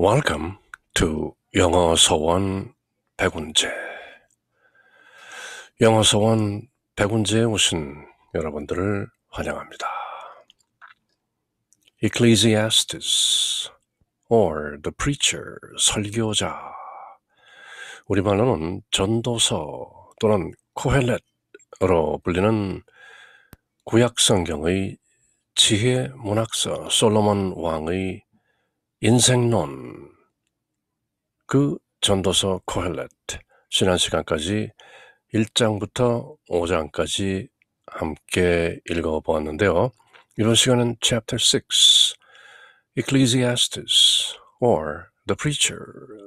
Welcome to 영어 서원 백운제. 영어 서원 백운제에 오신 여러분들을 환영합니다. Ecclesiastes or the preacher 설교자. 우리말로는 전도서 또는 코헬렛으로 불리는 구약 성경의 지혜 문학서 솔로몬 왕의 인생론 그 전도서 코헬렛 지난 시간까지 1장부터 5장까지 함께 읽어보았는데요. 이번 시간은 chapter 6 Ecclesiastes or the preacher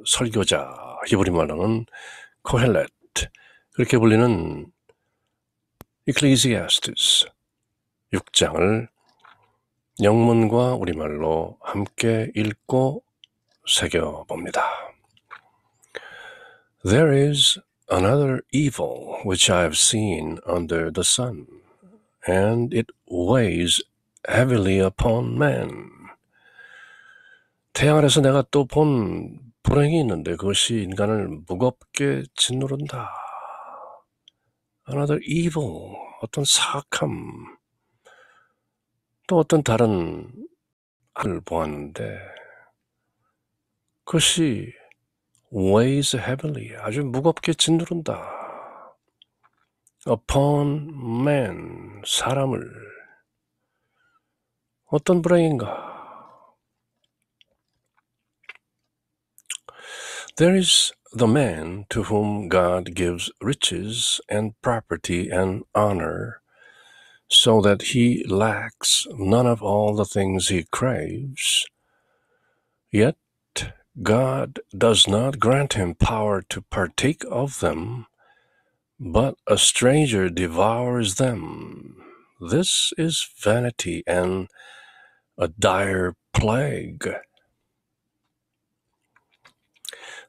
설교자 히브리말로는 코헬렛 그렇게 불리는 Ecclesiastes 6장을 영문과 우리말로 함께 읽고 새겨 봅니다. There is another evil which I have seen under the sun, and it weighs heavily upon man. 태양 아래서 내가 또 본 불행이 있는데 그것이 인간을 무겁게 짓누른다. Another evil, 어떤 사악함, 또 어떤 다른 아을 보았는데 그것이 weighs heavily 아주 무겁게 짓누른다. upon man 사람을 어떤 불행인가? There is the man to whom God gives riches and property and honor so that he lacks none of all the things he craves. Yet God does not grant him power to partake of them, but a stranger devours them. This is vanity and a dire plague.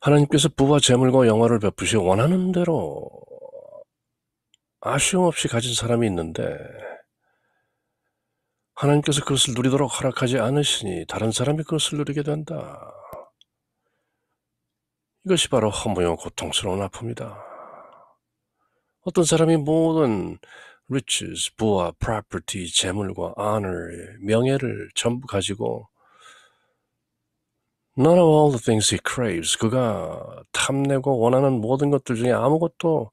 하나님께서 부와 재물과 영화를 베푸시 원하는 대로 아쉬움 없이 가진 사람이 있는데 하나님께서 그것을 누리도록 허락하지 않으시니 다른 사람이 그것을 누리게 된다. 이것이 바로 허무용 고통스러운 아픔이다. 어떤 사람이 모든 riches, 부와 property, 재물과 honor, 명예를 전부 가지고 none of all the things he craves, 그가 탐내고 원하는 모든 것들 중에 아무것도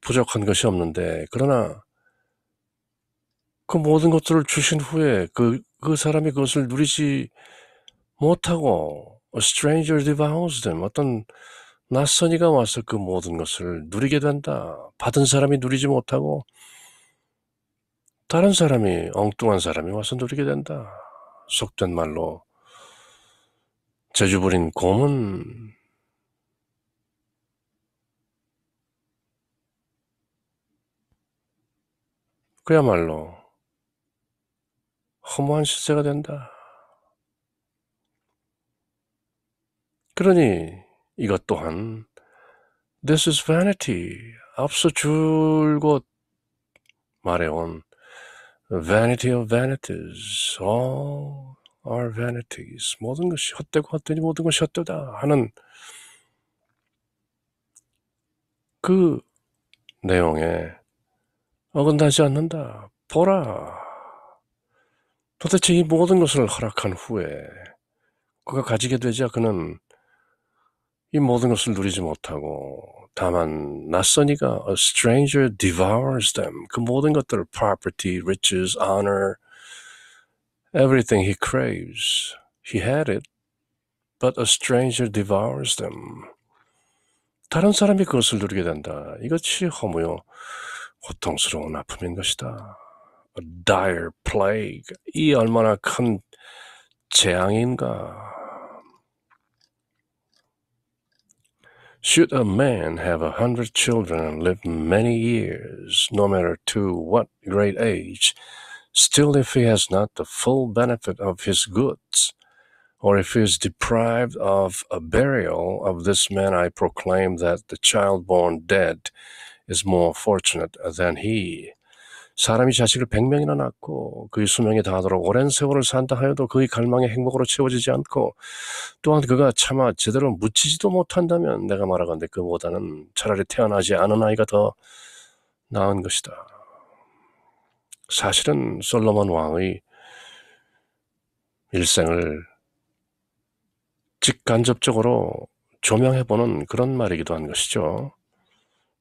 부족한 것이 없는데 그러나 그 모든 것들을 주신 후에 그, 그 사람이 그것을 누리지 못하고 A stranger devours them. 어떤 낯선이가 와서 그 모든 것을 누리게 된다. 받은 사람이 누리지 못하고 다른 사람이 엉뚱한 사람이 와서 누리게 된다. 속된 말로 제주 부린 곰은 그야말로 허무한 시세가 된다. 그러니 이것 또한 This is vanity. 앞서 줄곧 말해온 Vanity of vanities. All are vanities. 모든 것이 헛되고 헛되니 모든 것이 헛되다 하는 그 내용에 어긋나지 않는다. 보라. 도대체 이 모든 것을 허락한 후에 그가 가지게 되자 그는 이 모든 것을 누리지 못하고 다만 낯선이가 a stranger devours them 그 모든 것들을 property, riches, honor, everything he craves. He had it, but a stranger devours them. 다른 사람이 그것을 누리게 된다. 이것이 허무요. A dire plague. 이 얼마나 큰 재앙인가. Should a man have a hundred children and live many years, no matter to what great age, still if he has not the full benefit of his goods, or if he is deprived of a burial, of this man I proclaim that the child born dead is more fortunate than he. 사람이 자식을 100명이나 낳고 그의 수명이 다하도록 오랜 세월을 산다 하여도 그의 갈망이 행복으로 채워지지 않고 또한 그가 차마 제대로 묻히지도 못한다면 내가 말하건대 그보다는 차라리 태어나지 않은 아이가 더 나은 것이다. 사실은 솔로몬 왕의 일생을 직간접적으로 조명해보는 그런 말이기도 한 것이죠.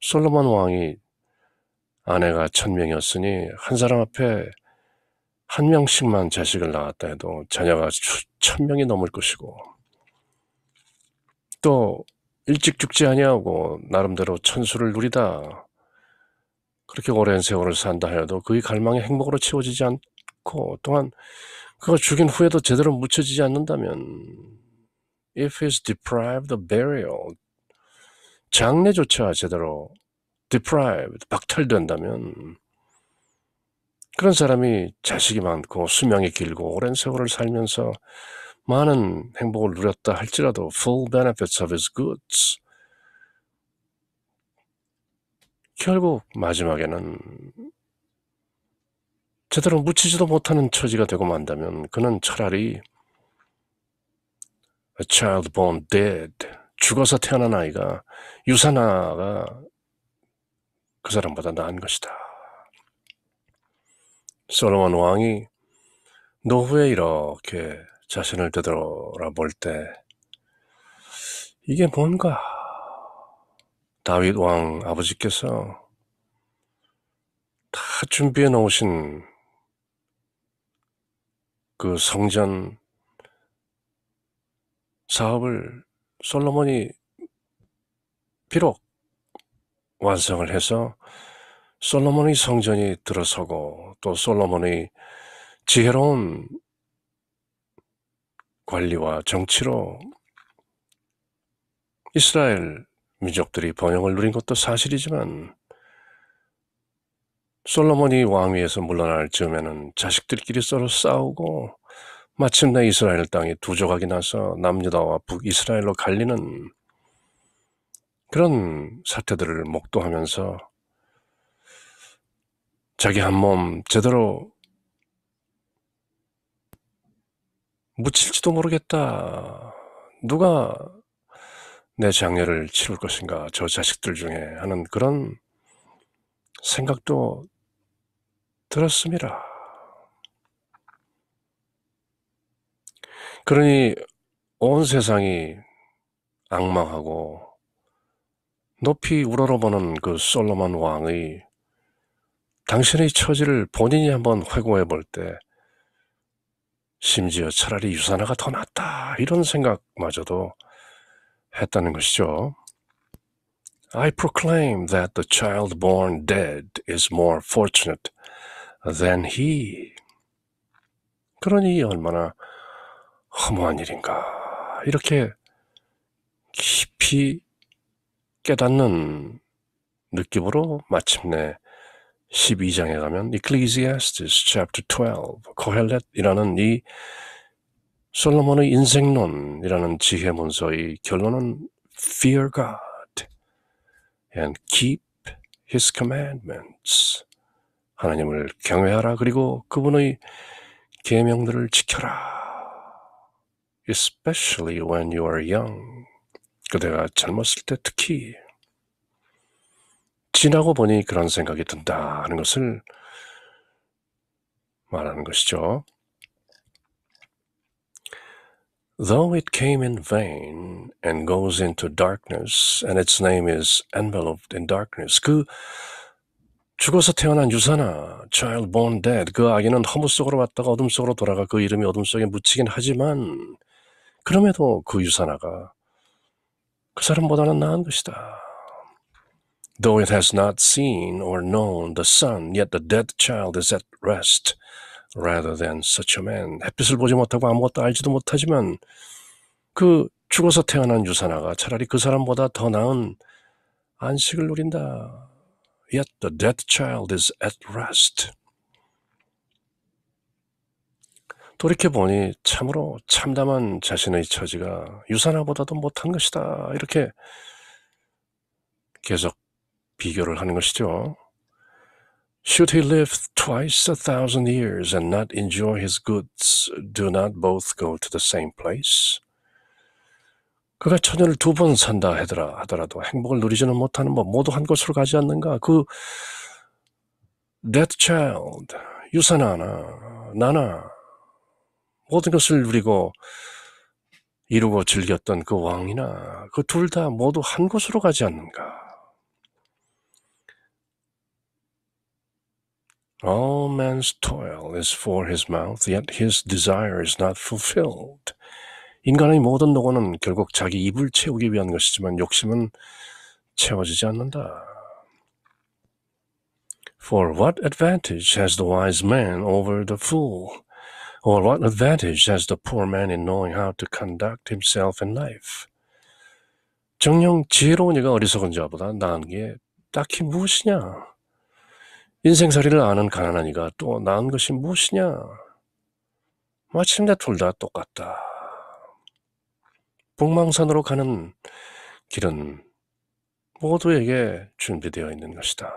솔로몬 왕이 아내가 천 명이었으니 한 사람 앞에 한 명씩만 자식을 낳았다 해도 자녀가 천 명이 넘을 것이고 또 일찍 죽지 아니하고 나름대로 천수를 누리다 그렇게 오랜 세월을 산다 해도 그의 갈망이 행복으로 채워지지 않고 또한 그가 죽인 후에도 제대로 묻혀지지 않는다면 if he's deprived of burial 장례조차 제대로 deprived, 박탈된다면 그런 사람이 자식이 많고 수명이 길고 오랜 세월을 살면서 많은 행복을 누렸다 할지라도 full benefits of his goods 결국 마지막에는 제대로 묻히지도 못하는 처지가 되고 만다면 그는 차라리 a child born dead 죽어서 태어난 아이가 유산아가 그 사람보다 나은 것이다. 솔로몬 왕이 노후에 이렇게 자신을 되돌아볼 때 이게 뭔가 다윗 왕 아버지께서 다 준비해 놓으신 그 성전 사업을 솔로몬이 비록 완성을 해서 솔로몬의 성전이 들어서고 또 솔로몬의 지혜로운 관리와 정치로 이스라엘 민족들이 번영을 누린 것도 사실이지만 솔로몬이 왕위에서 물러날 즈음에는 자식들끼리 서로 싸우고 마침내 이스라엘 땅이 두 조각이 나서 남유다와 북이스라엘로 갈리는 그런 사태들을 목도하면서 자기 한 몸 제대로 묻힐지도 모르겠다. 누가 내 장례를 치를 것인가, 저 자식들 중에 하는 그런 생각도 들었습니다. 그러니 온 세상이 악망하고 높이 우러러보는 그 솔로몬 왕의 당신의 처지를 본인이 한번 회고해 볼 때 심지어 차라리 유산화가 더 낫다 이런 생각마저도 했다는 것이죠. I proclaim that the child born dead is more fortunate than he. 그러니 얼마나 허무한 일인가. 이렇게 깊이 깨닫는 느낌으로 마침내 12장에 가면 Ecclesiastes chapter 12, o l e t 이라는이 솔로몬의 인생론이라는 지혜 문서의 결론은 fear God and keep his commandments. 하나님을 경외하라 그리고 그분의 계명들을 지켜라 especially when you are young. 그대가 젊었을 때 특히 지나고 보니 그런 생각이 든다 하는 것을 말하는 것이죠. Though it came in vain and goes into darkness and its name is enveloped in darkness. 그 죽어서 태어난 유산아, child born dead. 그 아기는 허무 속으로 왔다가 어둠 속으로 돌아가 그 이름이 어둠 속에 묻히긴 하지만 그럼에도 그 유산화가 그 사람보다는 나은 것이다. Though it has not seen or known the sun, yet the dead child is at rest rather than such a man. 햇빛을 보지 못하고 아무것도 알지도 못하지만 그 죽어서 태어난 유산아가 차라리 그 사람보다 더 나은 안식을 누린다. Yet the dead child is at rest. 돌이켜보니 참으로 참담한 자신의 처지가 유산화보다도 못한 것이다. 이렇게 계속 비교를 하는 것이죠. Should he live twice a thousand years and not enjoy his goods, do not both go to the same place? 그가 천년을 두 번 산다 하더라 하더라도 행복을 누리지는 못하는 뭐 모두 한 곳으로 가지 않는가? 그 that child 유산아나 나나 모든 것을 누리고 이루고 즐겼던 그 왕이나 그 둘 다 모두 한 곳으로 가지 않는가? All man's toil is for his mouth, yet his desire is not fulfilled. 인간의 모든 노고는 결국 자기 입을 채우기 위한 것이지만 욕심은 채워지지 않는다. For what advantage has the wise man over the fool? Or what advantage has the poor man in knowing how to conduct himself in life? 정녕 지혜로운 이가 어리석은 자보다 나은 게 딱히 무엇이냐? 인생살이를 아는 가난한 이가 또 나은 것이 무엇이냐? 마침내 둘 다 똑같다. 북망산으로 가는 길은 모두에게 준비되어 있는 것이다.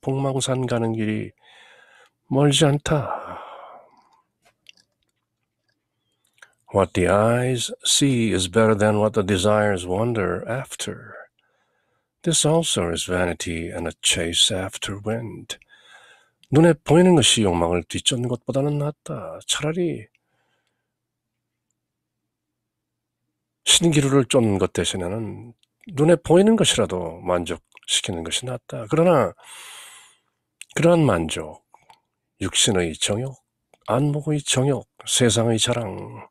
북망산 가는 길이 멀지 않다. What the eyes see is better than what the desires wander after. This also is vanity and a chase after wind. 눈에 보이는 것이 욕망을 뒤쫓는 것보다는 낫다. 차라리 신기루를 쫓는 것 대신에는 눈에 보이는 것이라도 만족시키는 것이 낫다. 그러나 그러한 만족, 육신의 정욕, 안목의 정욕, 세상의 자랑,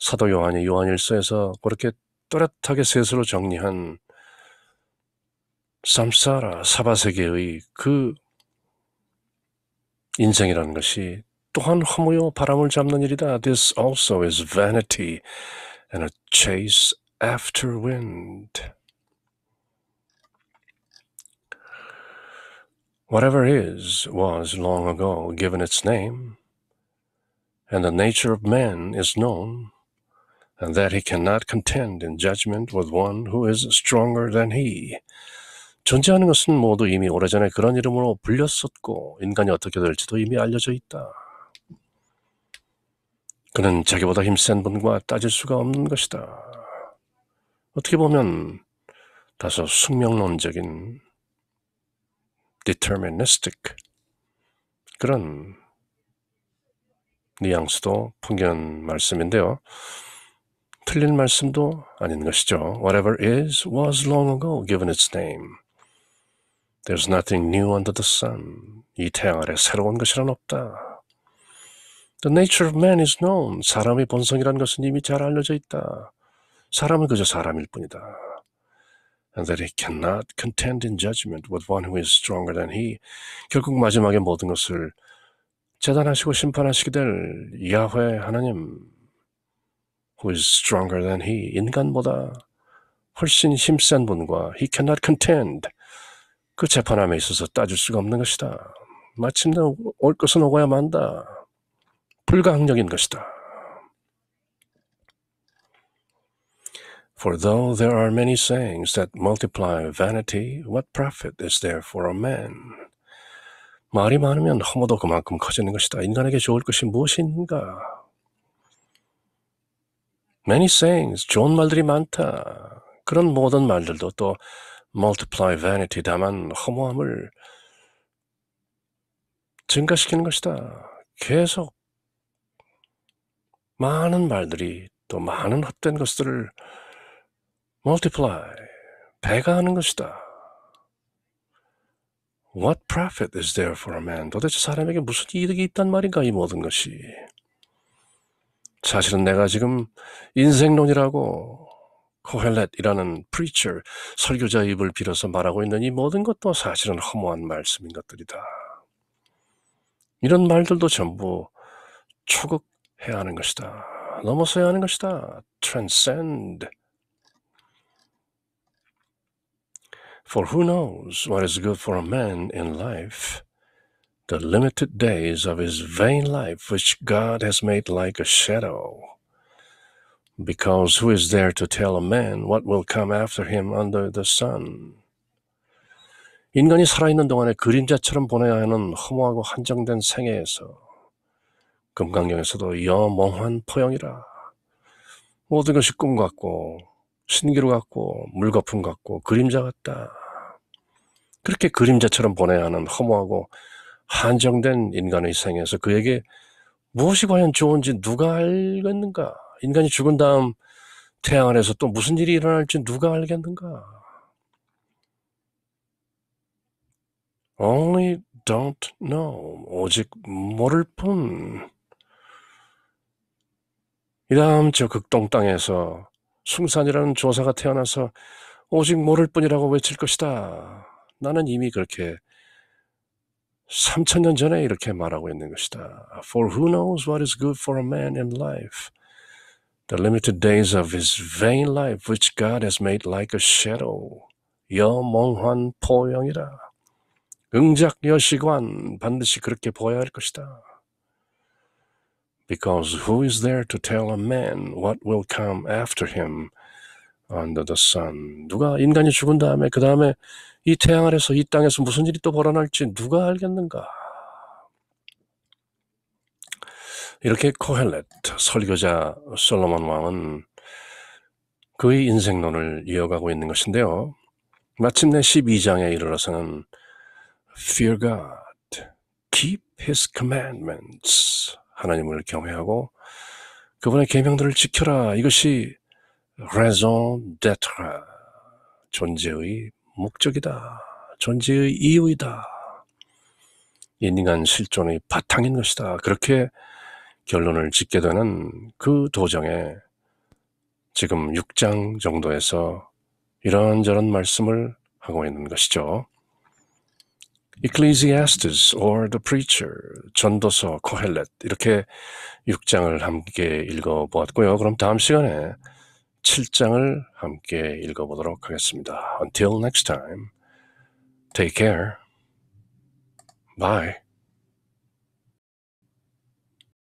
사도 요한이 요한일서에서 그렇게 또렷하게 셋으로 정리한 삼사라 사바세계의 그 인생이라는 것이 또한 허무요 바람을 잡는 일이다. This also is vanity and a chase after wind. Whatever is was long ago given its name, and the nature of man is known. and that he cannot contend in judgment with one who is stronger than he. 존재하는 것은 모두 이미 오래전에 그런 이름으로 불렸었고 인간이 어떻게 될지도 이미 알려져 있다. 그는 자기보다 힘센 분과 따질 수가 없는 것이다. 어떻게 보면 다소 숙명론적인 deterministic 그런 뉘앙스도 풍겨는 말씀인데요. 틀린 말씀도 아닌 것이죠. Whatever is was long ago given its name. There's nothing new under the sun. 이 태양 아래 새로운 것이란 없다. The nature of man is known. 사람의 본성이라는 것은 이미 잘 알려져 있다. 사람은 그저 사람일 뿐이다. And that he cannot contend in judgment with one who is stronger than he. 결국 마지막에 모든 것을 재단하시고 심판하시게 될 야훼 하나님 who is stronger than he 인간보다 훨씬 힘센 분과 he cannot contend 그 재판함에 있어서 따질 수가 없는 것이다. 마침내 올 것은 오고야 만다. 불가항력인 것이다. For though there are many sayings that multiply vanity, what profit is there for a man? 말이 많으면 허무도 그만큼 커지는 것이다. 인간에게 좋을 것이 무엇인가? many sayings, 좋은 말들이 많다. 그런 모든 말들도 또 multiply vanity, 다만 허무함을 증가시키는 것이다. 계속 많은 말들이 또 많은 합된 것들을 multiply, 배가 하는 것이다. What profit is there for a man? 도대체 사람에게 무슨 이득이 있단 말인가, 이 모든 것이. 사실은 내가 지금 인생론이라고 코헬렛이라는 프리처 설교자 입을 빌어서 말하고 있는 이 모든 것도 사실은 허무한 말씀인 것들이다. 이런 말들도 전부 초극해야 하는 것이다. 넘어서야 하는 것이다. transcend. For who knows what is good for a man in life? the limited days of his vain life, which God has made like a shadow. Because who is there to tell a man what will come after him under the sun? 인간이 살아있는 동안에 그림자처럼 보내야 하는 허무하고 한정된 생애에서 금강경에서도 여몽한 포영이라 모든 것이 꿈 같고 신기루 같고 물거품 같고 그림자 같다. 그렇게 그림자처럼 보내야 하는 허무하고 한정된 인간의 생에서 그에게 무엇이 과연 좋은지 누가 알겠는가? 인간이 죽은 다음 태양 안에서 또 무슨 일이 일어날지 누가 알겠는가? Only don't know. 오직 모를 뿐. 이 다음 저 극동 땅에서 숭산이라는 조사가 태어나서 오직 모를 뿐이라고 외칠 것이다. 나는 이미 그렇게 3천년 전에 이렇게 말하고 있는 것이다. For who knows what is good for a man in life? The limited days of his vain life which God has made like a shadow. 여몽환 포영이라. 응작 여시관 반드시 그렇게 보아야 할 것이다. Because who is there to tell a man what will come after him under the sun? 누가 인간이 죽은 다음에 그 다음에 이 태양 아래서 이 땅에서 무슨 일이 또 벌어날지 누가 알겠는가? 이렇게 코헬렛 설교자 솔로몬 왕은 그의 인생론을 이어가고 있는 것인데요. 마침내 12장에 이르러서는 Fear God, keep His commandments 하나님을 경외하고 그분의 계명들을 지켜라. 이것이 raison d'être 존재의 목적이다. 존재의 이유이다. 인간 실존의 바탕인 것이다. 그렇게 결론을 짓게 되는 그 도정에 지금 6장 정도에서 이런저런 말씀을 하고 있는 것이죠. Ecclesiastes or the Preacher, 전도서, 코헬렛 이렇게 6장을 함께 읽어보았고요. 그럼 다음 시간에 7장을 함께 읽어보도록 하겠습니다. Until next time, take care. Bye.